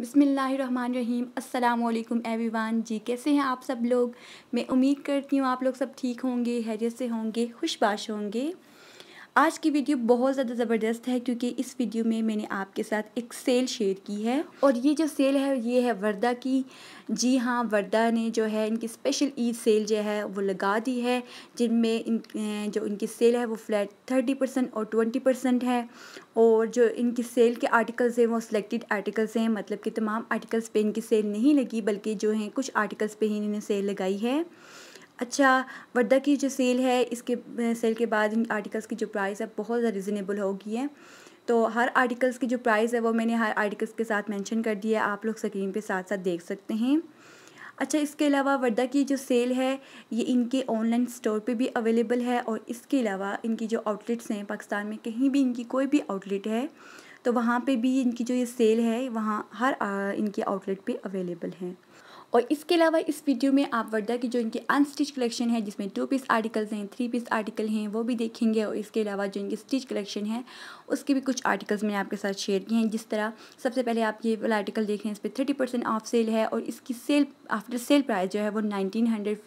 बिसमीम अल्लाम एवरीवान जी कैसे हैं आप सब लोग मैं उम्मीद करती हूँ आप लोग सब ठीक होंगे हैरियत से होंगे खुशबाश होंगे आज की वीडियो बहुत ज़्यादा ज़बरदस्त है क्योंकि इस वीडियो में मैंने आपके साथ एक सेल शेयर की है और ये जो सेल है ये है वर्दा की जी हाँ वर्दा ने जो है इनकी स्पेशल ईद सेल जो है वो लगा दी है जिनमें इन जो इनकी सेल है वो फ्लैट थर्टी परसेंट और ट्वेंटी परसेंट है और जो इनकी सेल के आर्टिकल्स हैं वो सिलेक्टेड आर्टिकल्स हैं मतलब कि तमाम आर्टिकल्स पर इनकी सेल नहीं लगी बल्कि जो हैं कुछ आर्टिकल्स पर ही इन्होंने सेल लगाई है अच्छा वर्दा की जो सेल है इसके सेल के बाद इन आर्टिकल्स की जो प्राइस है बहुत ज़्यादा रिजनेबल होगी है तो हर आर्टिकल्स की जो प्राइस है वो मैंने हर आर्टिकल्स के साथ मेंशन कर दिया है आप लोग स्क्रीन पे साथ साथ देख सकते हैं अच्छा इसके अलावा वर्दा की जो सेल है ये इनके ऑनलाइन स्टोर पे भी अवेलेबल है और इसके अलावा इनकी जो आउटलेट्स हैं पाकिस्तान में कहीं भी इनकी कोई भी आउटलेट है तो वहाँ पर भी इनकी जो ये सेल है वहाँ हर इनके आउटलेट पर अवेलेबल है और इसके अलावा इस वीडियो में आप वर्दा की जो इनकी अनस्टिच कलेक्शन है जिसमें टू पीस आर्टिकल्स हैं थ्री पीस आर्टिकल हैं वो भी देखेंगे और इसके अलावा जो इनकी स्टिच कलेक्शन है उसके भी कुछ आर्टिकल्स मैंने आपके साथ शेयर किए हैं जिस तरह सबसे पहले आप ये वाला आर्टिकल देख रहे हैं इस पर थर्टी परसेंट ऑफ सेल है और इसकी सेल आफ्टर सेल प्राइस जो है वो नाइनटीन हंड्रेड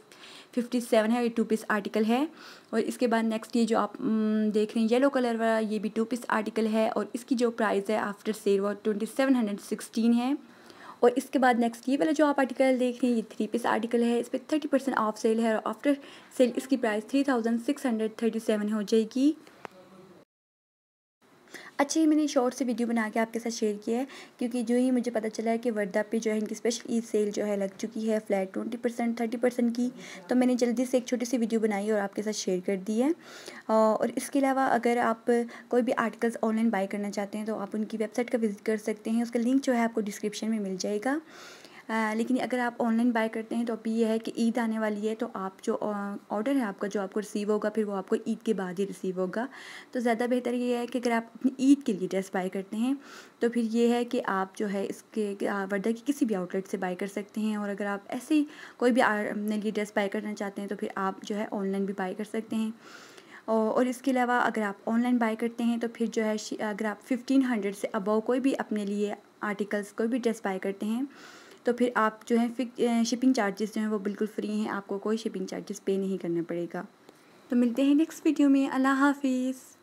फिफ्टी सेवन है ये टू पीस आर्टिकल है और इसके बाद नेक्स्ट ये जो आप देख रहे हैं येलो कलर वाला ये भी टू पीस आर्टिकल है और इसकी जो प्राइस है आफ्टर सेल वो ट्वेंटी सेवन हंड्रेड सिक्सटीन है और इसके बाद नेक्स्ट ये वाला जो आप आर्टिकल देख रहे हैं ये थ्री पीस आर्टिकल है इस पर थर्टी परसेंट ऑफ सेल है और आफ्टर सेल इसकी price three thousand six hundred thirty seven हो जाएगी अच्छे ही मैंने शॉर्ट से वीडियो बना के आपके साथ शेयर किया है क्योंकि जो ही मुझे पता चला है कि वर्धा पे जो है इनकी स्पेशल ईद सेल जो है लग चुकी है flat twenty percent thirty percent की तो मैंने जल्दी से एक छोटी सी वीडियो बनाई और आपके साथ शेयर कर दी है और इसके अलावा अगर आप कोई भी आर्टिकल्स ऑनलाइन बाई करना चाहते हैं तो आप उनकी वेबसाइट का विज़िट कर सकते हैं उसका लिंक जो है आपको डिस्क्रिप्शन में मिल जाएगा लेकिन अगर आप ऑनलाइन बाय करते हैं तो अभी यह है कि ईद आने वाली है तो आप जो ऑर्डर है आपका जो आपको रिसीव होगा फिर वो आपको ईद के बाद ही रिसीव होगा तो ज़्यादा बेहतर ये है कि अगर आप अपनी ईद के लिए ड्रेस बाई करते हैं तो फिर ये है कि आप जो है इसके वर्दा की किसी भी आउटलेट से बाई कर सकते हैं और अगर आप ऐसे ही कोई भी अपने लिए ड्रेस बाई करना चाहते हैं तो फिर आप जो है ऑनलाइन भी बाई कर सकते हैं और इसके अलावा अगर आप ऑनलाइन बाय करते हैं तो फिर जो है अगर आप फिफ्टीन हंड्रेड से अबव कोई भी अपने लिए आर्टिकल्स कोई भी ड्रेस बाय करते हैं तो फिर आप जो है फिक शिपिंग चार्जेस जो हैं वो बिल्कुल फ्री हैं आपको कोई शिपिंग चार्जेस पे नहीं करना पड़ेगा तो मिलते हैं नेक्स्ट वीडियो में अल्लाह हाफिज़